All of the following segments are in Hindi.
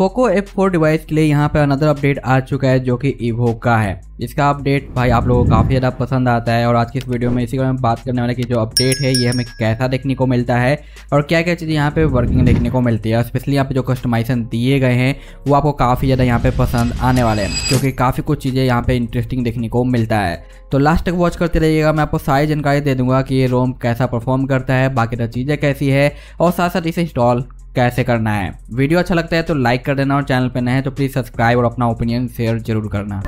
पोको F4 डिवाइस के लिए यहाँ पे अनदर अपडेट आ चुका है जो कि ईवो का है इसका अपडेट भाई आप लोगों को काफ़ी ज़्यादा पसंद आता है और आज की इस वीडियो में इसी बारे में बात करने वाले कि जो अपडेट है ये हमें कैसा देखने को मिलता है और क्या क्या चीज़ें यहाँ पे वर्किंग देखने को मिलती है स्पेशली यहाँ पे जो कस्टमाइजेशन दिए गए हैं वो आपको काफ़ी ज़्यादा यहाँ पे पसंद आने वाले हैं क्योंकि काफ़ी कुछ चीज़ें यहाँ पर इंटरेस्टिंग देखने को मिलता है तो लास्ट तक वॉच करते रहिएगा मैं आपको सारी जानकारी दे दूँगा कि ये रोम कैसा परफॉर्म करता है बाकी तो चीज़ें कैसी है और साथ साथ इसे इंस्टॉल कैसे करना है वीडियो अच्छा लगता है तो लाइक कर देना और चैनल पर नए हैं तो प्लीज़ सब्सक्राइब और अपना ओपिनियन शेयर जरूर करना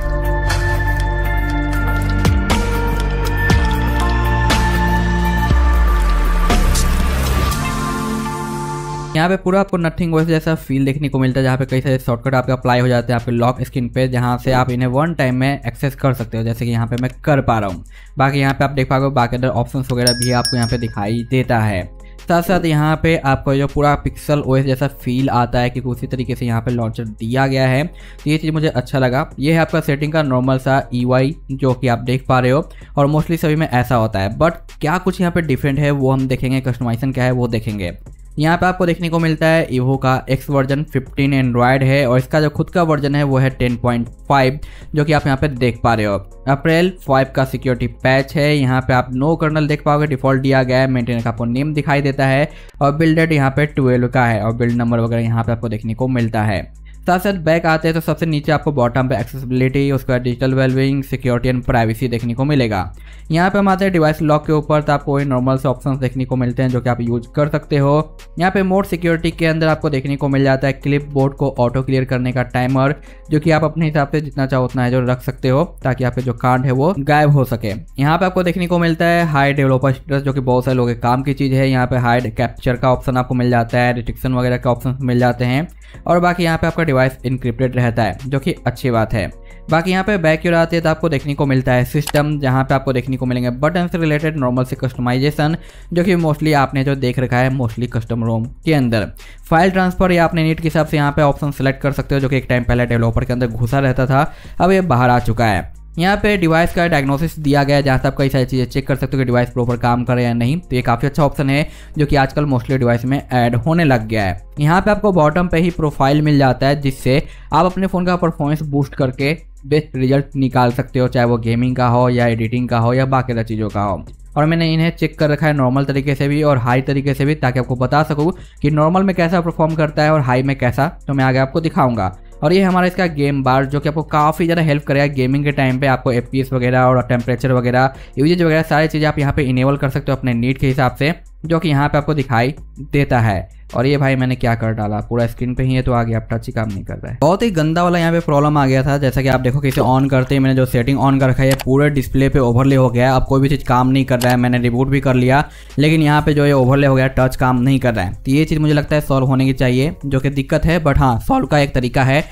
यहाँ पे पूरा आपको नथिंग वैसे जैसा फील देखने को मिलता है जहाँ पे कई सारे शॉर्टकट आपके अप्लाई हो जाते हैं यहाँ पे लॉक स्क्रीन पे जहाँ से आप इन्हें वन टाइम में एक्सेस कर सकते हो जैसे कि यहाँ पे मैं कर पा रहा हूँ बाकी यहाँ पे आप देख पाओगे बाकी अदर ऑप्शन वगैरह भी आपको यहाँ पे दिखाई देता है साथ साथ यहाँ पे आपको जो पूरा पिक्सल ओएस जैसा फील आता है कि उसी तरीके से यहाँ पे लॉन्चर दिया गया है तो ये चीज़ मुझे अच्छा लगा ये है आपका सेटिंग का नॉर्मल सा ई e जो कि आप देख पा रहे हो और मोस्टली सभी में ऐसा होता है बट क्या कुछ यहाँ पे डिफरेंट है वो हम देखेंगे कस्टमाइजेशन क्या है वो देखेंगे यहाँ पे आपको देखने को मिलता है ईवो का एक्स वर्जन 15 एंड्रॉयड है और इसका जो खुद का वर्जन है वो है 10.5 जो कि आप यहाँ पे देख पा रहे हो अप्रैल 5 का सिक्योरिटी पैच है यहाँ पे आप नो कर्नल देख पाओगे डिफॉल्ट दिया गया है मेंटेनर का आपको नेम दिखाई देता है और बिल्ड डेट यहाँ पे ट्वेल्व का है और बिल्ड नंबर वगैरह यहाँ पे आपको देखने को मिलता है साथ साथ बैक आते हैं तो सबसे नीचे आपको बॉटम पे एक्सेसिबिलिटी उसके बाद digital wellbeing security and privacy देखने को मिलेगा यहाँ पे हम आते हैं डिवाइस लॉक के ऊपर तो आपको नॉर्मल से ऑप्शन देखने को मिलते हैं जो कि आप यूज कर सकते हो यहाँ पे मोड सिक्योरिटी के अंदर आपको देखने को मिल जाता है क्लिप बोर्ड को ऑटो क्लियर करने का टाइमर जो कि आप अपने हिसाब से जितना चाहो उतना है जो रख सकते हो ताकि आपके जो कार्ड है वो गायब हो सके यहाँ पे आपको देखने को मिलता है हाई डेवलपर स्टेटस जो कि बहुत सारे लोगों के काम की चीज़ है यहाँ पे हाई कैप्चर का ऑप्शन आपको मिल जाता है रिटिक्शन वगैरह के ऑप्शन मिल जाते हैं और बाकी यहाँ पे आपका डिवाइस इंक्रिप्टेड रहता है जो कि अच्छी बात है बाकी यहाँ पे बैक यूर आते तो आपको देखने को मिलता है सिस्टम जहाँ पे आपको देखने को मिलेंगे बटन से रिलेटेड नॉर्मल से कस्टमाइजेशन जो कि मोस्टली आपने जो देख रखा है मोस्टली कस्टम रोम के अंदर फाइल ट्रांसफर या आपने नीट के हिसाब से यहाँ पे ऑप्शन सेलेक्ट कर सकते हो जो कि एक टाइम पहले डेवलपर के अंदर घुसा रहता था अब ये बाहर आ चुका है यहाँ पे डिवाइस का डायग्नोसिस दिया गया है जहाँ से आप कई सारी चीज़ें चेक कर सकते हो कि डिवाइस प्रॉपर काम करे या नहीं तो ये काफ़ी अच्छा ऑप्शन है जो कि आजकल मोस्टली डिवाइस में ऐड होने लग गया है यहाँ पे आपको बॉटम पे ही प्रोफाइल मिल जाता है जिससे आप अपने फ़ोन का परफॉर्मेंस बूस्ट करके बेस्ट रिजल्ट निकाल सकते हो चाहे वो गेमिंग का हो या एडिटिंग का हो या बाकी चीज़ों का हो और मैंने इन्हें चेक कर रखा है नॉर्मल तरीके से भी और हाई तरीके से भी ताकि आपको बता सकूँ कि नॉर्मल में कैसा परफॉर्म करता है और हाई में कैसा तो मैं आगे आपको दिखाऊंगा और ये हमारा इसका गेम बार जो कि आपको काफ़ी ज़्यादा हेल्प करेगा गेमिंग के टाइम पे आपको एफ वगैरह और टेम्परेचर वगैरह यूजेज वगैरह सारी चीज़ें आप यहाँ पे इनेबल कर सकते हो अपने नीड के हिसाब से जो कि यहाँ पे आपको दिखाई देता है और ये भाई मैंने क्या कर डाला पूरा स्क्रीन पे ही है तो आगे आप टच ही काम नहीं कर रहा है बहुत ही गंदा वाला यहाँ पे प्रॉब्लम आ गया था जैसा कि आप देखो किसे ऑन करते ही मैंने जो सेटिंग ऑन कर रखा है पूरे डिस्प्ले पे ओवरले हो गया है अब कोई भी चीज़ काम नहीं कर रहा है मैंने रिबूट भी कर लिया लेकिन यहाँ पे जो है ओवरले हो गया टच काम नहीं कर रहा है तो ये चीज़ मुझे लगता है सॉल्व होने की चाहिए जो कि दिक्कत है बट हाँ सॉल्व का एक तरीका है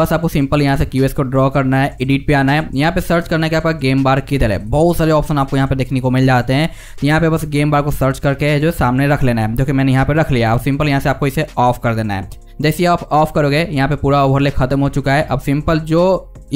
बस आपको सिंपल यहाँ से क्यू को ड्रॉ करना है एडिट पे आना है यहाँ पे सर्च करना है कि आपका गेम बार किधर है बहुत सारे ऑप्शन आपको यहाँ पे देखने को मिल जाते हैं यहाँ पे बस गेम बार को सर्च करके जो सामने रख लेना है जो कि मैंने यहाँ पे रख लिया और सिंपल यहाँ से आपको इसे ऑफ कर देना है जैसे आप ऑफ करोगे यहाँ पे पूरा ओवरले खत्म हो चुका है अब सिंपल जो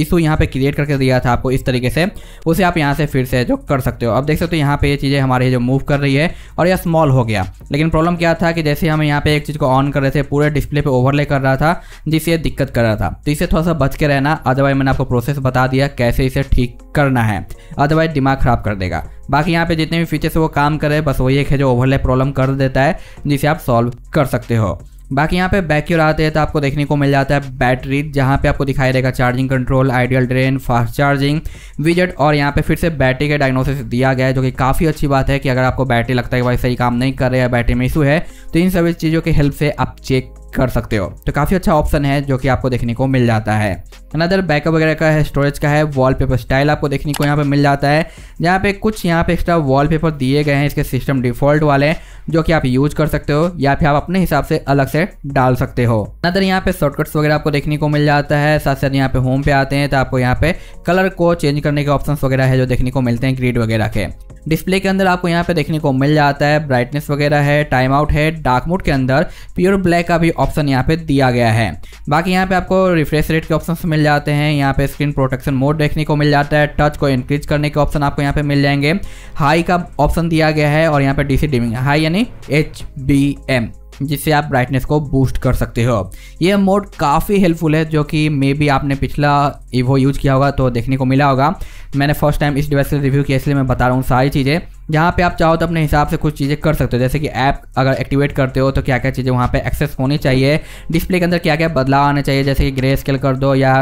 इशू यहाँ पे क्रिएट करके दिया था आपको इस तरीके से उसे आप यहाँ से फिर से जो कर सकते हो अब देख सकते हो यहाँ पे ये चीज़ें हमारे जो मूव कर रही है और यह स्मॉल हो गया लेकिन प्रॉब्लम क्या था कि जैसे हम यहाँ पे एक चीज़ को ऑन कर रहे थे पूरे डिस्प्ले पे ओवरले कर रहा था जिससे दिक्कत कर रहा था तो इसे थोड़ा सा बच के रहना अदरवाइज मैंने आपको प्रोसेस बता दिया कैसे इसे ठीक करना है अदरवाइज दिमाग खराब कर देगा बाकी यहाँ पे जितने भी फीचर्स वो काम करे बस वही एक है जो ओवरलैप प्रॉब्लम कर देता है जिसे आप सॉल्व कर सकते हो बाकी यहाँ पे बैक आते हैं तो आपको देखने को मिल जाता है बैटरी जहाँ पे आपको दिखाई देगा charging control ideal drain fast charging विजेट और यहाँ पे फिर से बैटरी का डायग्नोसिस दिया गया है जो कि काफ़ी अच्छी बात है कि अगर आपको बैटरी लगता है कि भाई सही काम नहीं कर रहा है बैटरी में इशू है तो इन सभी चीज़ों की हेल्प से आप चेक कर सकते हो तो काफ़ी अच्छा ऑप्शन है जो कि आपको देखने को मिल जाता है अनदर बैकअप वगैरह का है स्टोरेज का है वॉलपेपर स्टाइल आपको देखने को यहाँ पे मिल जाता है जहाँ पे कुछ यहाँ पे एक्स्ट्रा वॉलपेपर दिए गए हैं इसके सिस्टम डिफॉल्ट वाले जो कि आप यूज कर सकते हो या फिर आप अपने हिसाब से अलग से डाल सकते हो अनदर यहाँ पे शॉर्टकट्स वगैरह आपको देखने को मिल जाता है साथ साथ यहाँ पे होम पे आते हैं तो आपको यहाँ पे कलर को चेंज करने के ऑप्शन वगैरह है जो देखने को मिलते हैं ग्रीड वगैरह के डिस्प्ले के अंदर आपको यहाँ पे देखने को मिल जाता है ब्राइटनेस वगैरह है टाइम आउट है डार्क मोड के अंदर प्योर ब्लैक का भी ऑप्शन यहाँ पे दिया गया है बाकी यहाँ पे आपको रिफ्रेश रेट के ऑप्शन मिल जाते हैं यहाँ पे स्क्रीन प्रोटेक्शन मोड देखने को मिल जाता है टच को इंक्रीज करने के ऑप्शन आपको यहाँ पे मिल जाएंगे हाई का ऑप्शन दिया गया है और यहाँ पे डीसी डिमिंग हाई यानी एच बी एम जिससे आप ब्राइटनेस को बूस्ट कर सकते हो ये मोड काफ़ी हेल्पफुल है जो कि मे बी आपने पिछला ईवो यूज किया होगा तो देखने को मिला होगा मैंने फर्स्ट टाइम इस डिवाइस का रिव्यू किया इसलिए मैं बता रहा हूँ सारी चीज़ें जहाँ पे आप चाहो तो अपने हिसाब से कुछ चीज़ें कर सकते हो जैसे कि ऐप अगर एक्टिवेट करते हो तो क्या क्या चीज़ें वहाँ पे एक्सेस होनी चाहिए डिस्प्ले के अंदर क्या क्या बदलाव आना चाहिए जैसे कि ग्रे स्केल कर दो या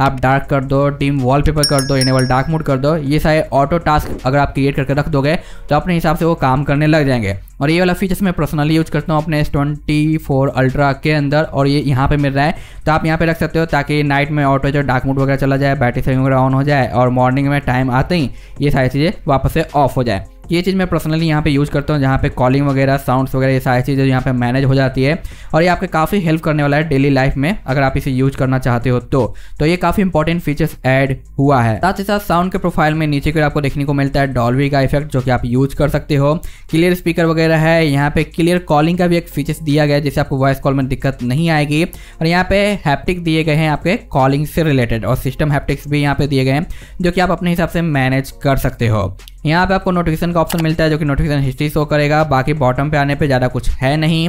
आप डार्क कर दो टीम वॉलपेपर कर दो इनेबल डार्क मोड कर दो ये सारे ऑटो टास्क अगर आप क्रिएट करके रख दोगे तो अपने हिसाब से वो काम करने लग जाएंगे और ये वाला फीचर्स मैं पर्सनली यूज करता हूँ अपने एस ट्वेंटी फोर अल्ट्रा के अंदर और ये यहाँ पे मिल रहा है तो आप यहाँ पे रख सकते हो ताकि नाइट में ऑटो जो डार्क मोड वगैरह चला जाए बैटरी सेविंग वगैरह ऑन हो जाए और मॉर्निंग में टाइम आते ही ये सारी चीज़ें वापस से ऑफ हो जाए ये चीज़ मैं पर्सनली यहाँ पे यूज़ करता हूँ जहाँ पे कॉलिंग वगैरह साउंड्स वगैरह ये सारी चीज़ें यहाँ पे मैनेज हो जाती है और ये आपके काफ़ी हेल्प करने वाला है डेली लाइफ में अगर आप इसे यूज करना चाहते हो तो तो ये काफ़ी इंपॉर्टेंट फीचर्स ऐड हुआ है साथ ही साथ साउंड के प्रोफाइल में नीचे की आपको देखने को मिलता है डॉलवी का इफेक्ट जो कि आप यूज कर सकते हो क्लियर स्पीकर वगैरह है यहाँ पे क्लियर कॉलिंग का भी एक फीचर्स दिया गया है जिससे आपको वॉइस कॉल में दिक्कत नहीं आएगी और यहाँ पे हैप्टिक दिए गए हैं आपके कॉलिंग से रिलेटेड और सिस्टम हैप्टिक्स भी यहाँ पे दिए गए हैं जो कि आप अपने हिसाब से मैनेज कर सकते हो यहाँ पे आपको नोटिफिकेशन का ऑप्शन मिलता है जो कि नोटिफिकेशन हिस्ट्री शो करेगा बाकी बॉटम पे आने पे ज़्यादा कुछ है नहीं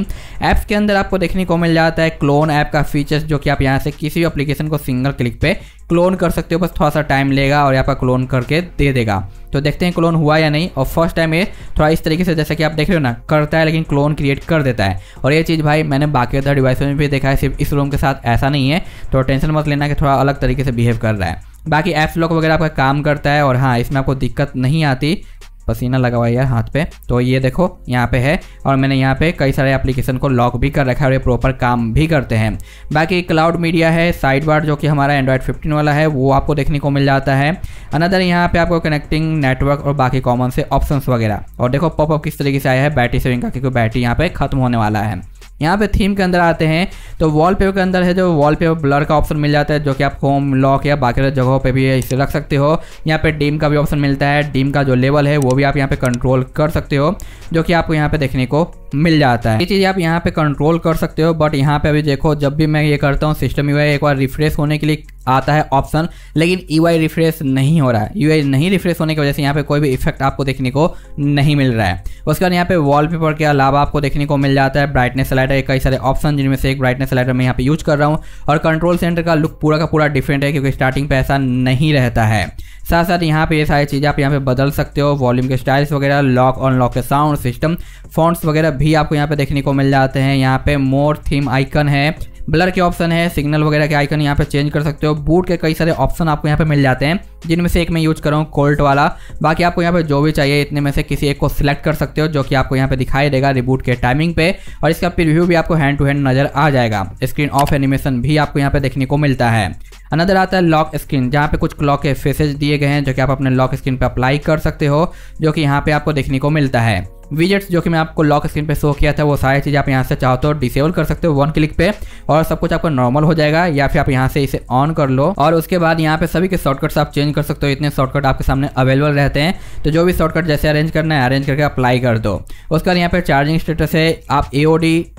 ऐप्स के अंदर आपको देखने को मिल जाता है क्लोन ऐप का फीचर्स जो कि आप यहाँ से किसी भी अप्लीकेशन को सिंगल क्लिक पे क्लोन कर सकते हो बस थोड़ा सा टाइम लेगा और यहाँ पर क्लोन करके दे देगा तो देखते हैं क्लोन हुआ या नहीं और फर्स्ट टाइम ये थोड़ा इस तरीके से जैसे कि आप देख रहे हो ना करता है लेकिन क्लोन क्रिएट कर देता है और ये चीज़ भाई मैंने बाकी अदर डिवाइस में भी देखा है सिर्फ इस रूम के साथ ऐसा नहीं है तो टेंशन मत लेना कि थोड़ा अलग तरीके से बिहेव कर रहा है बाकी ऐप्स लॉक वगैरह आपका काम करता है और हाँ इसमें आपको दिक्कत नहीं आती पसीना लगा हुआ है यार हाथ पे तो ये देखो यहाँ पे है और मैंने यहाँ पे कई सारे एप्लीकेशन को लॉक भी कर रखा है और ये प्रॉपर काम भी करते हैं बाकी क्लाउड मीडिया है साइड बार जो कि हमारा एंड्रॉयड 15 वाला है वो आपको देखने को मिल जाता है अनदर यहाँ पे आपको कनेक्टिंग नेटवर्क और बाकी कॉमन से ऑप्शन वगैरह और देखो पॉपअप किस तरीके से आया है बैटरी सेविंग का क्योंकि बैटरी यहाँ पर खत्म होने वाला है यहाँ पे थीम के अंदर आते हैं तो वॉलपेपर के अंदर है जो वॉलपेपर ब्लर का ऑप्शन मिल जाता है जो कि आप होम लॉक या बाकी जगहों पे भी इसे रख सकते हो यहाँ पे डीम का भी ऑप्शन मिलता है डीम का जो लेवल है वो भी आप यहाँ पे कंट्रोल कर सकते हो जो कि आपको यहाँ पे देखने को मिल जाता है ये चीज़ आप यहाँ पे कंट्रोल कर सकते हो बट यहाँ पे अभी देखो जब भी मैं ये करता हूँ सिस्टम यू e एक बार रिफ्रेश होने के लिए आता है ऑप्शन लेकिन यू e रिफ्रेश नहीं हो रहा है यू e नहीं रिफ्रेश होने की वजह से यहाँ पे कोई भी इफेक्ट आपको देखने को नहीं मिल रहा है उसके बाद यहाँ पे वॉलपेपर के अलावा आपको देखने को मिल जाता है ब्राइटनेस स्लाइडर कई सारे ऑप्शन जिनमें से एक ब्राइटनेस स्लाइडर मैं यहाँ पे यूज कर रहा हूँ और कंट्रोल सेंटर का लुक पूरा का पूरा डिफरेंट है क्योंकि स्टार्टिंग पे ऐसा नहीं रहता है साथ साथ यहाँ पे ये सारी चीज़ें आप यहाँ पे बदल सकते हो वॉल्यूम के स्टाइल्स वगैरह लॉक अनलॉक के साउंड सिस्टम फॉन्ट्स वगैरह भी आपको यहाँ पे देखने को मिल जाते हैं यहाँ पे मोर थीम आइकन है ब्लर के ऑप्शन है सिग्नल वगैरह के आइकन यहाँ पे चेंज कर सकते हो बूट के कई सारे ऑप्शन आपको यहाँ पे मिल जाते हैं जिनमें से एक मैं यूज़ कर रहा हूँ कोल्ट वाला बाकी आपको यहाँ पे जो भी चाहिए इतने में से किसी एक को सिलेक्ट कर सकते हो जो कि आपको यहाँ पे दिखाई देगा रिबूट के टाइमिंग पे और इसका प्रिव्यू भी आपको हैंड टू हैंड नजर आ जाएगा स्क्रीन ऑफ एनिमेशन भी आपको यहाँ पे देखने को मिलता है अनदर आता है लॉक स्क्रीन जहाँ पे कुछ क्लॉक के फेसेज दिए गए हैं जो कि आप अपने लॉक स्क्रीन पर अप्लाई कर सकते हो जो कि यहाँ पे आपको देखने को मिलता है विजेट्स जो कि मैं आपको लॉक स्क्रीन पे शो किया था वो सारी चीज़ आप यहाँ से चाहो तो डिसेबल कर सकते हो वन क्लिक पे और सब कुछ आपको नॉर्मल हो जाएगा या फिर आप यहाँ से इसे ऑन कर लो और उसके बाद यहाँ पे सभी के शॉर्टकट्स आप चेंज कर सकते हो इतने शॉर्टकट आपके सामने अवेलेबल रहते हैं तो जो भी शॉर्टकट जैसे अरेंज करना है अरेंज करके अप्लाई कर दो उसके बाद यहाँ पर चार्जिंग स्टेटस है आप ए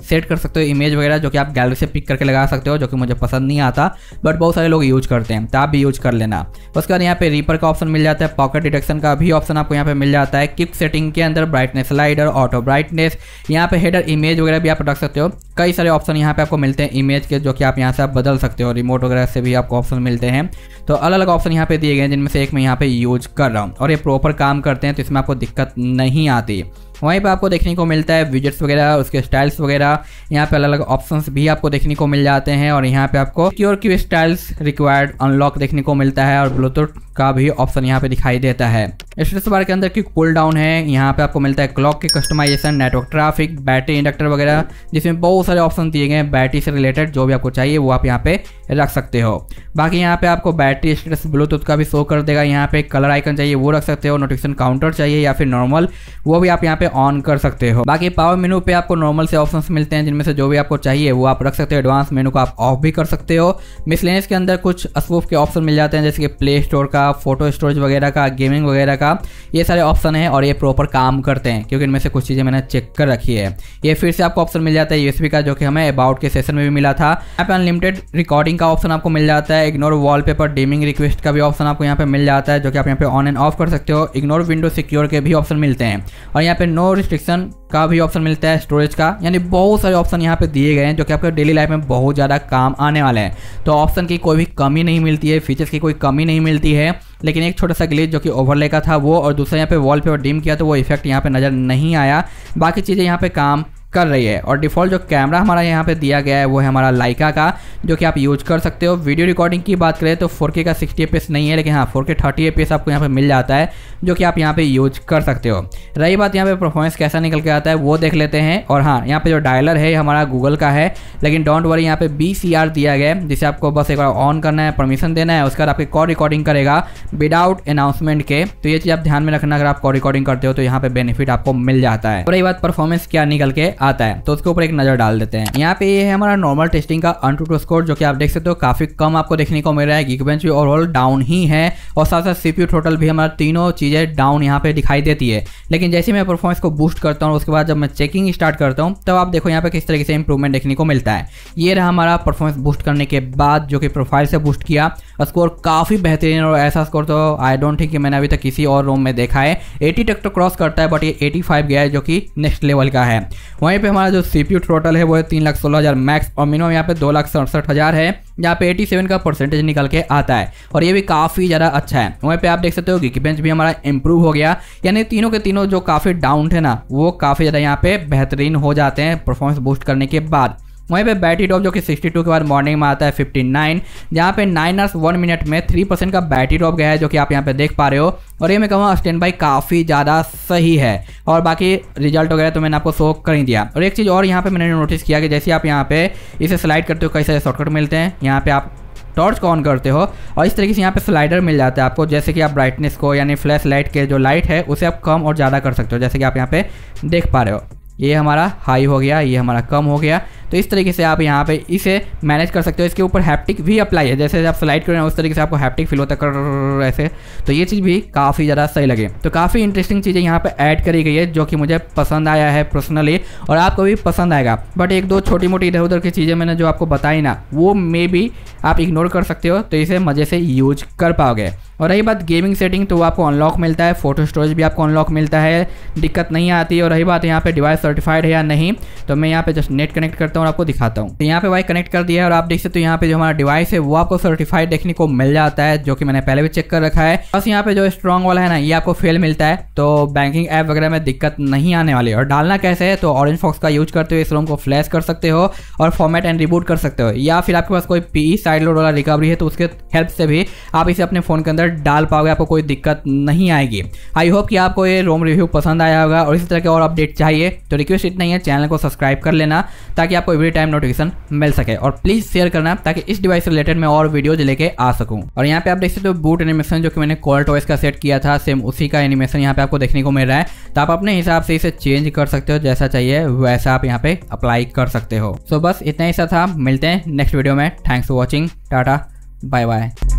सेट कर सकते हो इमेज वगैरह जो कि आप गैलरी से पिक करके लगा सकते हो जो कि मुझे पसंद नहीं आता बट बहुत सारे लोग यूज करते हैं तो आप भी यूज कर लेना उसके बाद यहाँ पे रीपर का ऑप्शन मिल जाता है पॉकेट डिटेक्शन का भी ऑप्शन आपको यहाँ पे मिल जाता है किप सेटिंग के अंदर ब्राइटनेस स्लाइडर ऑटो ब्राइटनेस यहाँ पे हेडर इमेज वगैरह भी आप रख सकते हो कई सारे ऑप्शन यहाँ पे आपको मिलते हैं इमेज के जो कि आप यहाँ से आप बदल सकते हो रिमोट वगैरह से भी आपको ऑप्शन मिलते हैं तो अलग अलग ऑप्शन यहाँ पे दिए गए हैं जिनमें से एक मैं यहाँ पे यूज कर रहा हूँ और ये प्रॉपर काम करते हैं तो इसमें आपको दिक्कत नहीं आती वहीं पे आपको देखने को मिलता है विजट्स वगैरह उसके स्टाइल्स वगैरह यहाँ पे अलग अलग ऑप्शन भी आपको देखने को मिल जाते हैं और यहाँ पे आपको cure Q styles required unlock देखने को मिलता है और ब्लूटूथ का भी ऑप्शन यहाँ पे दिखाई देता है स्टेटस बार के अंदर की पुल डाउन है यहाँ पे आपको मिलता है क्लॉक के customization network traffic battery indicator वगैरह जिसमें बहुत सारे ऑप्शन दिए गए हैं बैटरी से रिलेटेड जो भी आपको चाहिए वो आप यहाँ पे रख सकते हो बाकी यहाँ पे आपको बैटरी स्टेटस ब्लूटूथ का भी शो कर देगा यहाँ पे कलर आइकन चाहिए वो रख सकते हो नोटिफिकेशन काउंटर चाहिए या फिर नॉर्मल वो भी आप यहाँ पे ऑन कर सकते हो बाकी पावर मेनू पे आपको नॉर्मल से ऑप्शन मिलते हैं जिनमें से जो भी आपको चाहिए वो आप रख सकते हो एडवांस मेनू को आप ऑफ भी कर सकते हो मिसलेनियस के अंदर कुछ अस्वूफ के ऑप्शन मिल जाते हैं जैसे कि प्ले स्टोर का का फोटो स्टोरेज वगैरह का गेमिंग वगैरह का ये सारे ऑप्शन है और ये प्रॉपर काम करते हैं क्योंकि इनमें से कुछ चीज़ें मैंने चेक कर रखी है ये फिर से आपको ऑप्शन मिल जाता है यूएसबी का जो कि हमें अबाउट के सेशन में भी मिला था यहाँ पे अनलिमिटेड रिकॉर्डिंग का ऑप्शन आपको मिल जाता है इग्नोर वॉलपेपर डीमिंग रिक्वेस्ट का भी ऑप्शन आपको यहाँ पे मिल जाता है जो कि आप यहाँ पे ऑन एंड ऑफ कर सकते हो इग्नोर विंडो सिक्योर के भी ऑप्शन मिलते हैं और यहाँ पे नो रिस्ट्रिक्शन का भी ऑप्शन मिलता है स्टोरेज का यानी बहुत सारे ऑप्शन यहाँ पे दिए गए हैं जो कि आपके डेली लाइफ में बहुत ज़्यादा काम आने वाले हैं तो ऑप्शन की कोई भी कमी नहीं मिलती है फीचर्स की कोई कमी नहीं मिलती है लेकिन एक छोटा सा ग्लिच जो कि ओवरले का था वो और दूसरा यहाँ पे वॉल पेपर डिम किया तो वो इफेक्ट यहाँ पे नज़र नहीं आया बाकी चीज़ें यहाँ पे काम कर रही है और डिफ़ॉल्ट जो कैमरा हमारा यहाँ पे दिया गया है वो है हमारा लाइका का जो कि आप यूज कर सकते हो वीडियो रिकॉर्डिंग की बात करें तो 4K का 60 एफ नहीं है लेकिन हाँ 4K 30 एफ आपको यहाँ पे मिल जाता है जो कि आप यहाँ पे यूज कर सकते हो रही बात यहाँ पे परफॉर्मेंस कैसा निकल के आता है वो देख लेते हैं और हाँ यहाँ पर जो डायलर है हमारा गूगल का है लेकिन डोंट वरी यहाँ पर बी दिया गया है जिसे आपको बस एक बार ऑन करना है परमिशन देना है उसके बाद आपकी कॉल रिकॉर्डिंग करेगा विदाउट अनाउंसमेंट के तो ये चीज़ आप ध्यान में रखना अगर आप कॉल रिकॉर्डिंग करते हो तो यहाँ पर बेनिफिट आपको मिल जाता है और तो रही बात परफॉर्मेंस क्या निकल के आता है तो उसके ऊपर एक नजर डाल देते हैं यहाँ पे ये है हमारा नॉर्मल टेस्टिंग का अनटूटो स्कोर जो कि आप देख सकते हो काफी कम आपको देखने को मिल रहा है गीकबेंच भी ओवरऑल डाउन ही है और साथ साथ सीपीयू टोटल भी हमारा तीनों चीजें डाउन यहाँ पे दिखाई देती है लेकिन जैसे मैं परफॉर्मेंस को बूस्ट करता हूँ उसके बाद जब मैं चेकिंग स्टार्ट करता हूँ तब आप देखो यहाँ पे किस तरीके से इंप्रूवमेंट देखने को मिलता है ये रहा हमारा परफॉर्मेंस बूस्ट करने के बाद जो कि प्रोफाइल से बूस्ट किया स्कोर काफी बेहतरीन और ऐसा स्कोर तो आई डोंट थिंक मैंने अभी तक किसी और रोम में देखा है एटी तक तो क्रॉस करता है बट ये एटी गया है जो कि नेक्स्ट लेवल का है वहीं वहीं पे हमारा जो सीपीयू टोटल है वो है तीन लाख सोलह हज़ार मैक्स और मिनिमम यहाँ पे दो लाख सड़सठ हज़ार है यहाँ पे 87 का परसेंटेज निकल के आता है और ये भी काफ़ी ज़्यादा अच्छा है वहीं पे आप देख सकते हो कि बेंच भी हमारा इंप्रूव हो गया यानी तीनों के तीनों जो काफ़ी डाउन है ना वो काफ़ी ज़्यादा यहाँ पे बेहतरीन हो जाते हैं परफॉर्मेंस बूस्ट करने के बाद वहीं पे बैटरी ड्रॉप जो कि 62 के बाद मॉर्निंग में आता है 59 नाइन जहाँ पे नाइन आर्स वन मिनट में 3 परसेंट का बैटरी ड्रॉप गया है जो कि आप यहाँ पे देख पा रहे हो और ये मैं कहूँगा स्टैंड बाई काफ़ी ज़्यादा सही है और बाकी रिजल्ट वगैरह तो मैंने आपको शो कर ही दिया और एक चीज़ और यहाँ पर मैंने नोटिस किया कि जैसे आप यहाँ पर इसे स्लाइड करते हो कई सारे शॉर्टकट मिलते हैं यहाँ पर आप टॉर्च को ऑन करते हो और इस तरीके से यहाँ पे स्लाइडर मिल जाता है आपको जैसे कि आप ब्राइटनेस को यानी फ्लैश लाइट के जो लाइट है उसे आप कम और ज़्यादा कर सकते हो जैसे कि आप यहाँ पे देख पा रहे हो ये हमारा हाई हो गया ये हमारा कम हो गया तो इस तरीके से आप यहाँ पे इसे मैनेज कर सकते हो इसके ऊपर हैप्टिक भी अप्लाई है जैसे आप स्लाइड कर रहे हैं उस तरीके से आपको हैप्टिक फील होता कर ऐसे तो ये चीज़ भी काफ़ी ज़्यादा सही लगे तो काफ़ी इंटरेस्टिंग चीज़ें यहाँ पर ऐड करी गई है जो कि मुझे पसंद आया है पर्सनली और आपको भी पसंद आएगा बट एक दो छोटी मोटी इधर उधर की चीज़ें मैंने जो आपको बताई ना वो मे भी आप इग्नोर कर सकते हो तो इसे मज़े से यूज कर पाओगे और रही बात गेमिंग सेटिंग तो वो आपको अनलॉक मिलता है फोटो स्टोरेज भी आपको अनलॉक मिलता है दिक्कत नहीं आती और रही बात यहाँ पे डिवाइस सर्टिफाइड है या नहीं तो मैं यहाँ पे जस्ट नेट कनेक्ट करता हूँ और आपको दिखाता हूँ तो यहाँ पे वाई कनेक्ट कर दिया है और आप देख सकते हो यहाँ पे जो हमारा डिवाइस है वो आपको सर्टिफाइड देखने को मिल जाता है जो कि मैंने पहले भी चेक कर रखा है बस यहाँ पे जो स्ट्रॉन्ग वाला है ना ये आपको फेल मिलता है तो बैंकिंग ऐप वगैरह में दिक्कत नहीं आने वाली और डालना कैसे है तो ऑरेंज फॉक्स का यूज करते हुए इस रोम को फ्लैश कर सकते हो और फॉर्मेट एंड रिबूट कर सकते हो या फिर आपके पास कोई पी साइड लोड वाला रिकवरी है तो उसके हेल्प से भी आप इसे अपने फोन के अंदर अंदर डाल पाओगे आपको कोई दिक्कत नहीं आएगी आई होप कि आपको ये रोम रिव्यू पसंद आया होगा और इसी तरह के और अपडेट चाहिए तो रिक्वेस्ट इतना ही है चैनल को सब्सक्राइब कर लेना ताकि आपको एवरी टाइम नोटिफिकेशन मिल सके और प्लीज़ शेयर करना ताकि इस डिवाइस से रिलेटेड मैं और वीडियोज लेके आ सकूँ और यहाँ पे आप देख सकते हो बूट एनिमेशन जो कि मैंने कॉल टॉयस का सेट किया था सेम उसी का एनिमेशन यहाँ पे आपको देखने को मिल रहा है तो आप अपने हिसाब से इसे चेंज कर सकते हो जैसा चाहिए वैसा आप यहाँ पे अप्लाई कर सकते हो सो so बस इतना ही सा था मिलते हैं नेक्स्ट वीडियो में थैंक्स फॉर वॉचिंग टाटा बाय बाय